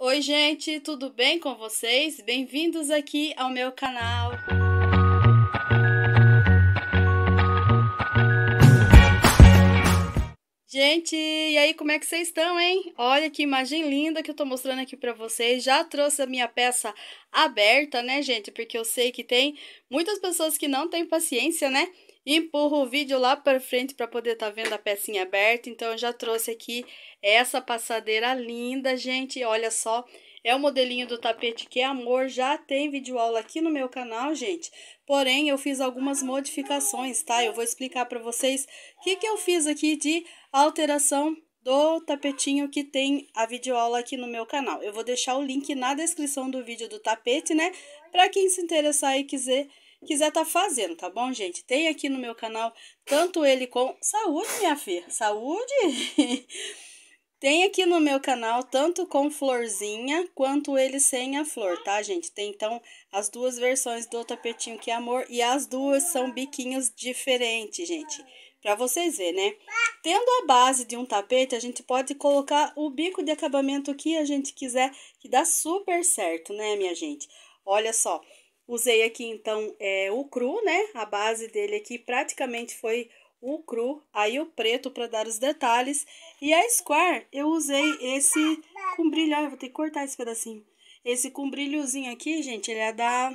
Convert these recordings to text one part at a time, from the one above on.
Oi, gente, tudo bem com vocês? Bem-vindos aqui ao meu canal. Gente, e aí, como é que vocês estão, hein? Olha que imagem linda que eu tô mostrando aqui pra vocês. Já trouxe a minha peça aberta, né, gente? Porque eu sei que tem muitas pessoas que não têm paciência, né? empurra o vídeo lá para frente para poder estar tá vendo a pecinha aberta. Então, eu já trouxe aqui essa passadeira linda, gente. Olha só, é o modelinho do tapete que é amor. Já tem vídeo aula aqui no meu canal, gente. Porém, eu fiz algumas modificações, tá? Eu vou explicar para vocês o que, que eu fiz aqui de alteração do tapetinho que tem a videoaula aqui no meu canal. Eu vou deixar o link na descrição do vídeo do tapete, né? Para quem se interessar e quiser quiser tá fazendo, tá bom, gente? Tem aqui no meu canal tanto ele com saúde, minha filha, saúde. Tem aqui no meu canal tanto com florzinha quanto ele sem a flor, tá, gente? Tem então as duas versões do tapetinho que é amor e as duas são biquinhos diferentes, gente. Pra vocês verem, né? Tendo a base de um tapete, a gente pode colocar o bico de acabamento que a gente quiser, que dá super certo, né, minha gente? Olha só, Usei aqui então é, o cru, né? A base dele aqui praticamente foi o cru, aí o preto para dar os detalhes. E a Square eu usei esse com brilho, ah, vou ter que cortar esse pedacinho. Esse com brilhozinho aqui, gente, ele é da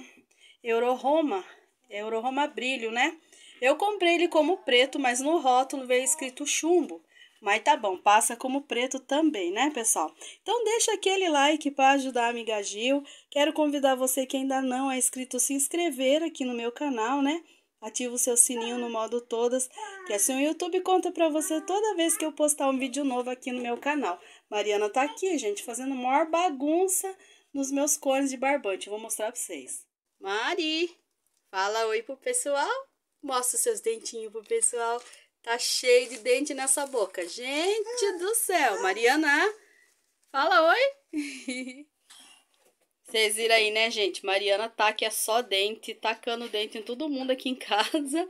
euroroma euroroma Brilho, né? Eu comprei ele como preto, mas no rótulo veio escrito chumbo. Mas tá bom, passa como preto também, né, pessoal? Então deixa aquele like para ajudar a amiga Gil. Quero convidar você que ainda não é inscrito se inscrever aqui no meu canal, né? Ativa o seu sininho no modo todas, que assim o YouTube conta para você toda vez que eu postar um vídeo novo aqui no meu canal. Mariana tá aqui, gente, fazendo maior bagunça nos meus cones de barbante. Vou mostrar para vocês. Mari, fala oi pro pessoal. Mostra os seus dentinhos pro pessoal. Tá cheio de dente nessa boca. Gente do céu. Mariana, fala oi. Vocês viram aí, né, gente? Mariana tá aqui é só dente, tacando dente em todo mundo aqui em casa.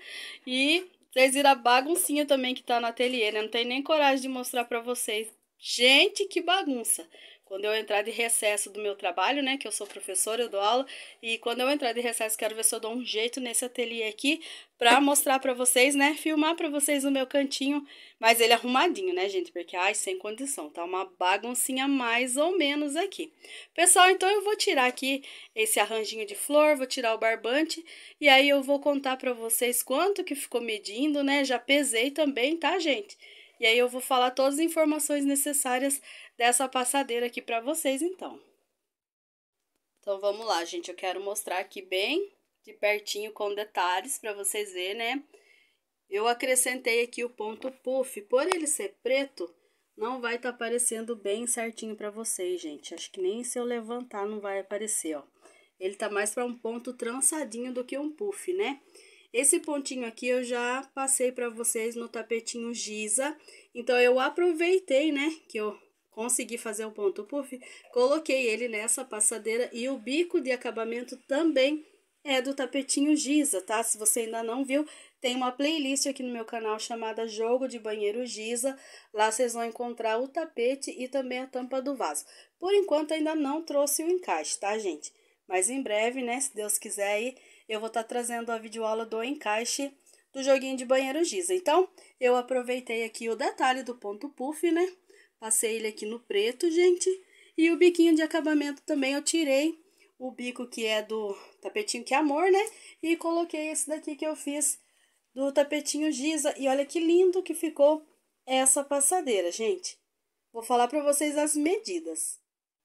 E vocês viram a baguncinha também que tá no ateliê, né? Não tem nem coragem de mostrar pra vocês. Gente, que bagunça. Quando eu entrar de recesso do meu trabalho, né, que eu sou professora, eu dou aula, e quando eu entrar de recesso, quero ver se eu dou um jeito nesse ateliê aqui para mostrar para vocês, né, filmar para vocês o meu cantinho, mas ele é arrumadinho, né, gente, porque ai, sem condição, tá uma baguncinha mais ou menos aqui. Pessoal, então eu vou tirar aqui esse arranjinho de flor, vou tirar o barbante e aí eu vou contar para vocês quanto que ficou medindo, né? Já pesei também, tá, gente? E aí eu vou falar todas as informações necessárias dessa passadeira aqui para vocês, então. Então vamos lá, gente. Eu quero mostrar aqui bem de pertinho com detalhes para vocês verem, né? Eu acrescentei aqui o ponto puff. Por ele ser preto, não vai estar tá aparecendo bem certinho para vocês, gente. Acho que nem se eu levantar não vai aparecer, ó. Ele tá mais para um ponto trançadinho do que um puff, né? Esse pontinho aqui eu já passei para vocês no tapetinho Giza. Então, eu aproveitei, né, que eu consegui fazer o um ponto puff, coloquei ele nessa passadeira e o bico de acabamento também é do tapetinho Giza, tá? Se você ainda não viu, tem uma playlist aqui no meu canal chamada Jogo de Banheiro Giza. Lá vocês vão encontrar o tapete e também a tampa do vaso. Por enquanto ainda não trouxe o encaixe, tá, gente? Mas em breve, né, se Deus quiser aí, eu vou estar tá trazendo a videoaula do encaixe do joguinho de banheiro Giza. Então, eu aproveitei aqui o detalhe do ponto puff, né? Passei ele aqui no preto, gente. E o biquinho de acabamento também eu tirei o bico que é do tapetinho que é amor, né? E coloquei esse daqui que eu fiz do tapetinho Giza. E olha que lindo que ficou essa passadeira, gente. Vou falar para vocês as medidas.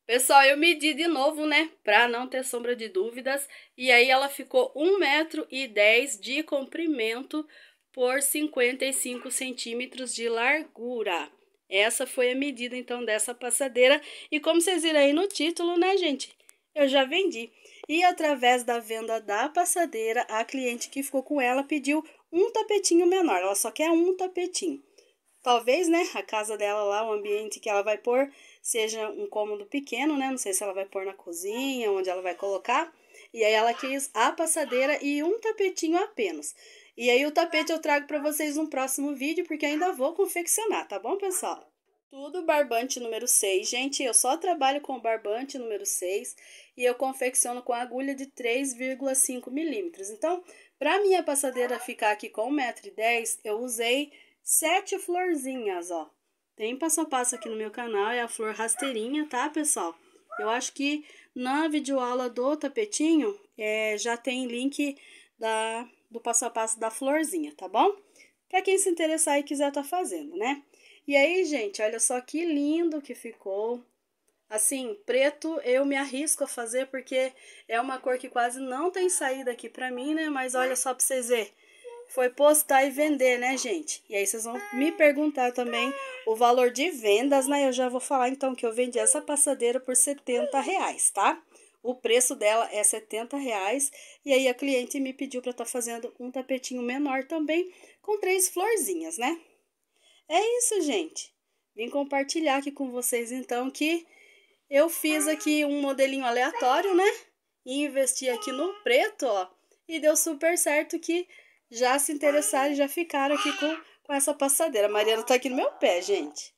Pessoal, eu medi de novo, né? Pra não ter sombra de dúvidas. E aí ela ficou 1,10m de comprimento por 55 centímetros de largura. Essa foi a medida, então, dessa passadeira. E como vocês viram aí no título, né, gente? Eu já vendi. E através da venda da passadeira, a cliente que ficou com ela pediu um tapetinho menor. Ela só quer um tapetinho. Talvez, né, a casa dela lá, o ambiente que ela vai pôr, seja um cômodo pequeno, né? Não sei se ela vai pôr na cozinha, onde ela vai colocar. E aí ela quis a passadeira e um tapetinho apenas. E aí o tapete eu trago para vocês num próximo vídeo, porque ainda vou confeccionar, tá bom, pessoal? Tudo barbante número 6. Gente, eu só trabalho com barbante número 6 e eu confecciono com agulha de 3,5 milímetros. Então, para minha passadeira ficar aqui com 1,10m, eu usei sete florzinhas, ó. Tem passo a passo aqui no meu canal, é a flor rasteirinha, tá, pessoal? Eu acho que na videoaula do tapetinho é, já tem link da, do passo a passo da florzinha, tá bom? Para quem se interessar e quiser tá fazendo, né? E aí, gente, olha só que lindo que ficou. Assim, preto eu me arrisco a fazer porque é uma cor que quase não tem saída aqui pra mim, né? Mas olha só pra vocês verem foi postar e vender, né, gente? E aí vocês vão me perguntar também o valor de vendas, né? Eu já vou falar então que eu vendi essa passadeira por 70 reais, tá? O preço dela é 70 reais. E aí a cliente me pediu para estar tá fazendo um tapetinho menor também, com três florzinhas, né? É isso, gente. Vim compartilhar aqui com vocês então que eu fiz aqui um modelinho aleatório, né? E investi aqui no preto, ó. E deu super certo que já se interessaram e já ficaram aqui com, com essa passadeira. A Mariana tá aqui no meu pé, gente.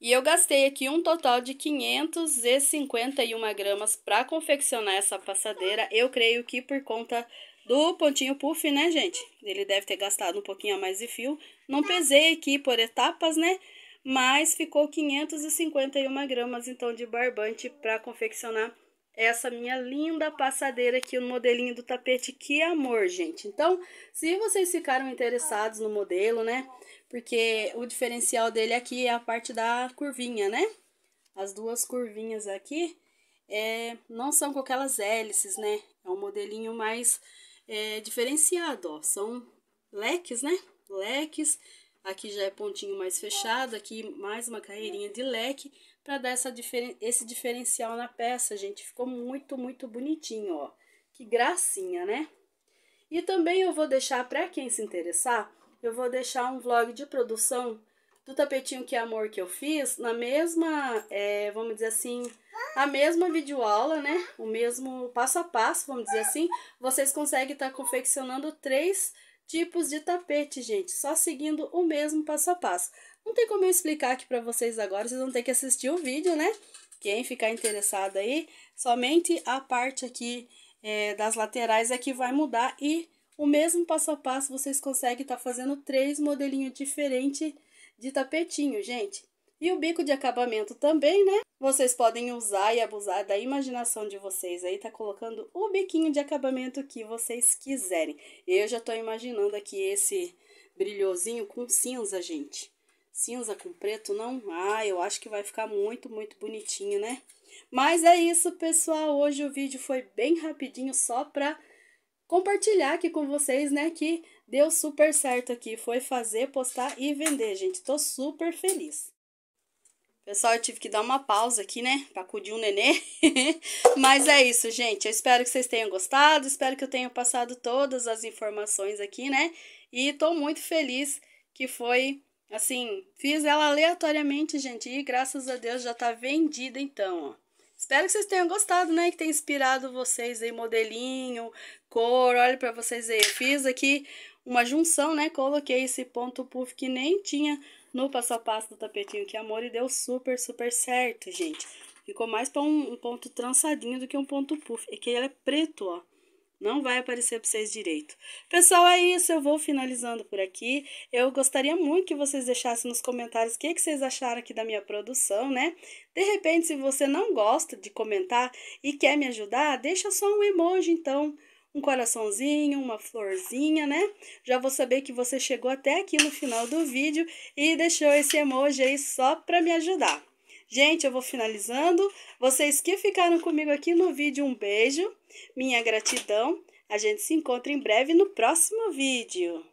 E eu gastei aqui um total de 551 gramas para confeccionar essa passadeira. Eu creio que por conta do pontinho puff, né, gente? Ele deve ter gastado um pouquinho a mais de fio. Não pesei aqui por etapas, né? Mas ficou 551 gramas, então, de barbante para confeccionar essa minha linda passadeira aqui no modelinho do tapete. Que amor, gente! Então, se vocês ficaram interessados no modelo, né? Porque o diferencial dele aqui é a parte da curvinha, né? As duas curvinhas aqui é, não são com aquelas hélices, né? É um modelinho mais é, diferenciado, ó. São leques, né? Leques Aqui já é pontinho mais fechado, aqui mais uma carreirinha de leque para dar essa diferen esse diferencial na peça, gente. Ficou muito, muito bonitinho, ó. Que gracinha, né? E também eu vou deixar, para quem se interessar, eu vou deixar um vlog de produção do tapetinho que é amor que eu fiz, na mesma, é, vamos dizer assim, a mesma videoaula, né? O mesmo passo a passo, vamos dizer assim, vocês conseguem estar tá confeccionando três tipos de tapete, gente, só seguindo o mesmo passo a passo. Não tem como eu explicar aqui para vocês agora, vocês vão ter que assistir o vídeo, né? Quem ficar interessado aí, somente a parte aqui é, das laterais é que vai mudar e o mesmo passo a passo vocês conseguem estar tá fazendo três modelinhos diferentes de tapetinho, gente. E o bico de acabamento também, né? Vocês podem usar e abusar da imaginação de vocês aí, tá colocando o biquinho de acabamento que vocês quiserem. Eu já tô imaginando aqui esse brilhosinho com cinza, gente. Cinza com preto, não? Ah, eu acho que vai ficar muito, muito bonitinho, né? Mas é isso, pessoal. Hoje o vídeo foi bem rapidinho, só pra compartilhar aqui com vocês, né, que deu super certo aqui. Foi fazer, postar e vender, gente. Tô super feliz. Pessoal, eu tive que dar uma pausa aqui, né? Pra acudir um nenê. Mas é isso, gente. Eu espero que vocês tenham gostado. Espero que eu tenha passado todas as informações aqui, né? E tô muito feliz que foi. Assim, fiz ela aleatoriamente, gente. E graças a Deus já tá vendida, então, ó. Espero que vocês tenham gostado, né? Que tenha inspirado vocês aí, modelinho, cor. Olha pra vocês aí. Eu fiz aqui uma junção, né? Coloquei esse ponto puff que nem tinha no passo a passo do tapetinho que amor e deu super, super certo, gente. Ficou mais para um, um, ponto trançadinho do que um ponto puff. E é que ele é preto, ó. Não vai aparecer para vocês direito. Pessoal, é isso. Eu vou finalizando por aqui. Eu gostaria muito que vocês deixassem nos comentários o que, é que vocês acharam aqui da minha produção, né? De repente, se você não gosta de comentar e quer me ajudar, deixa só um emoji, então um coraçãozinho, uma florzinha, né? Já vou saber que você chegou até aqui no final do vídeo e deixou esse emoji aí só para me ajudar. Gente, eu vou finalizando. Vocês que ficaram comigo aqui no vídeo, um beijo, minha gratidão. A gente se encontra em breve no próximo vídeo.